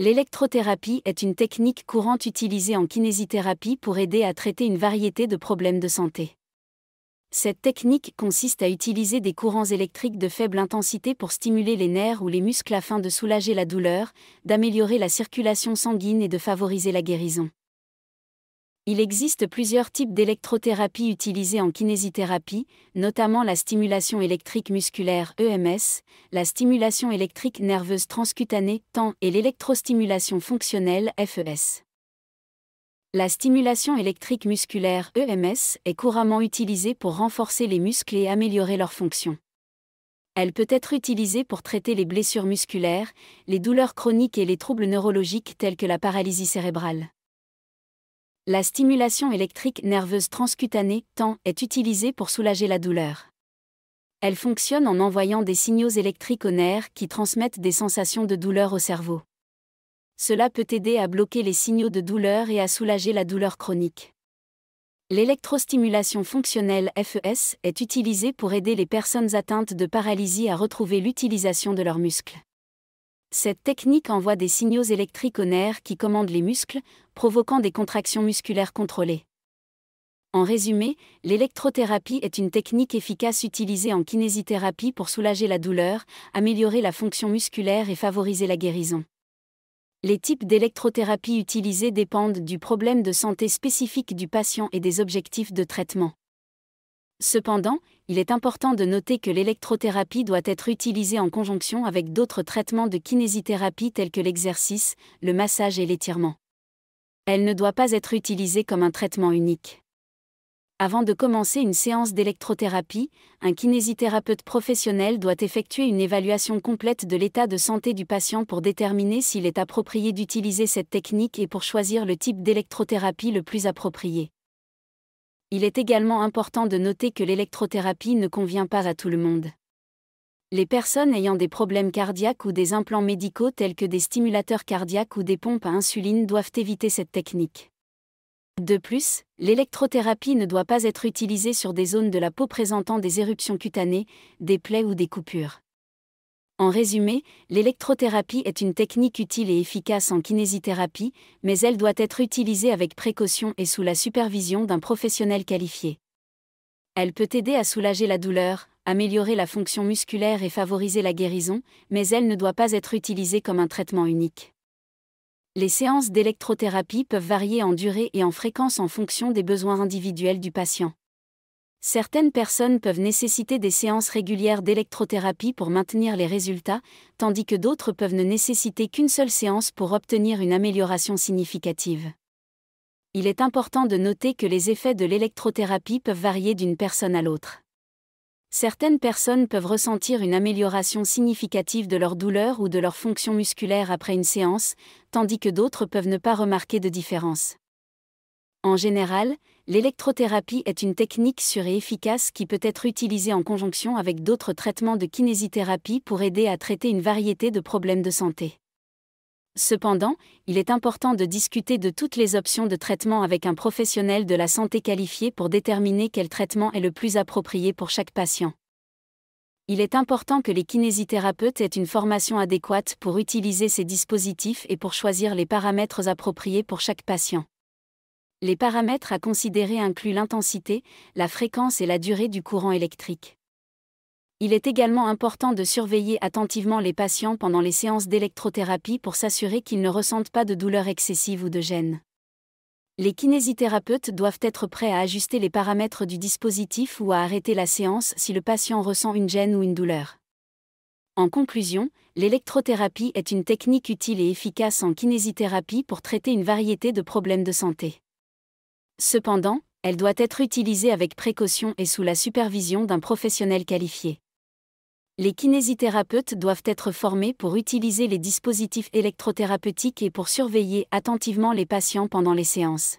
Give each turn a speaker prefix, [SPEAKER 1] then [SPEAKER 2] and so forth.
[SPEAKER 1] L'électrothérapie est une technique courante utilisée en kinésithérapie pour aider à traiter une variété de problèmes de santé. Cette technique consiste à utiliser des courants électriques de faible intensité pour stimuler les nerfs ou les muscles afin de soulager la douleur, d'améliorer la circulation sanguine et de favoriser la guérison. Il existe plusieurs types d'électrothérapie utilisées en kinésithérapie, notamment la stimulation électrique musculaire EMS, la stimulation électrique nerveuse transcutanée TAN et l'électrostimulation fonctionnelle FES. La stimulation électrique musculaire EMS est couramment utilisée pour renforcer les muscles et améliorer leur fonction. Elle peut être utilisée pour traiter les blessures musculaires, les douleurs chroniques et les troubles neurologiques tels que la paralysie cérébrale. La stimulation électrique nerveuse transcutanée, TAN, est utilisée pour soulager la douleur. Elle fonctionne en envoyant des signaux électriques aux nerfs qui transmettent des sensations de douleur au cerveau. Cela peut aider à bloquer les signaux de douleur et à soulager la douleur chronique. L'électrostimulation fonctionnelle FES est utilisée pour aider les personnes atteintes de paralysie à retrouver l'utilisation de leurs muscles. Cette technique envoie des signaux électriques aux nerfs qui commandent les muscles, provoquant des contractions musculaires contrôlées. En résumé, l'électrothérapie est une technique efficace utilisée en kinésithérapie pour soulager la douleur, améliorer la fonction musculaire et favoriser la guérison. Les types d'électrothérapie utilisés dépendent du problème de santé spécifique du patient et des objectifs de traitement. Cependant, il est important de noter que l'électrothérapie doit être utilisée en conjonction avec d'autres traitements de kinésithérapie tels que l'exercice, le massage et l'étirement. Elle ne doit pas être utilisée comme un traitement unique. Avant de commencer une séance d'électrothérapie, un kinésithérapeute professionnel doit effectuer une évaluation complète de l'état de santé du patient pour déterminer s'il est approprié d'utiliser cette technique et pour choisir le type d'électrothérapie le plus approprié. Il est également important de noter que l'électrothérapie ne convient pas à tout le monde. Les personnes ayant des problèmes cardiaques ou des implants médicaux tels que des stimulateurs cardiaques ou des pompes à insuline doivent éviter cette technique. De plus, l'électrothérapie ne doit pas être utilisée sur des zones de la peau présentant des éruptions cutanées, des plaies ou des coupures. En résumé, l'électrothérapie est une technique utile et efficace en kinésithérapie, mais elle doit être utilisée avec précaution et sous la supervision d'un professionnel qualifié. Elle peut aider à soulager la douleur, améliorer la fonction musculaire et favoriser la guérison, mais elle ne doit pas être utilisée comme un traitement unique. Les séances d'électrothérapie peuvent varier en durée et en fréquence en fonction des besoins individuels du patient. Certaines personnes peuvent nécessiter des séances régulières d'électrothérapie pour maintenir les résultats, tandis que d'autres peuvent ne nécessiter qu'une seule séance pour obtenir une amélioration significative. Il est important de noter que les effets de l'électrothérapie peuvent varier d'une personne à l'autre. Certaines personnes peuvent ressentir une amélioration significative de leur douleur ou de leur fonction musculaire après une séance, tandis que d'autres peuvent ne pas remarquer de différence. En général, l'électrothérapie est une technique sûre et efficace qui peut être utilisée en conjonction avec d'autres traitements de kinésithérapie pour aider à traiter une variété de problèmes de santé. Cependant, il est important de discuter de toutes les options de traitement avec un professionnel de la santé qualifié pour déterminer quel traitement est le plus approprié pour chaque patient. Il est important que les kinésithérapeutes aient une formation adéquate pour utiliser ces dispositifs et pour choisir les paramètres appropriés pour chaque patient. Les paramètres à considérer incluent l'intensité, la fréquence et la durée du courant électrique. Il est également important de surveiller attentivement les patients pendant les séances d'électrothérapie pour s'assurer qu'ils ne ressentent pas de douleur excessive ou de gêne. Les kinésithérapeutes doivent être prêts à ajuster les paramètres du dispositif ou à arrêter la séance si le patient ressent une gêne ou une douleur. En conclusion, l'électrothérapie est une technique utile et efficace en kinésithérapie pour traiter une variété de problèmes de santé. Cependant, elle doit être utilisée avec précaution et sous la supervision d'un professionnel qualifié. Les kinésithérapeutes doivent être formés pour utiliser les dispositifs électrothérapeutiques et pour surveiller attentivement les patients pendant les séances.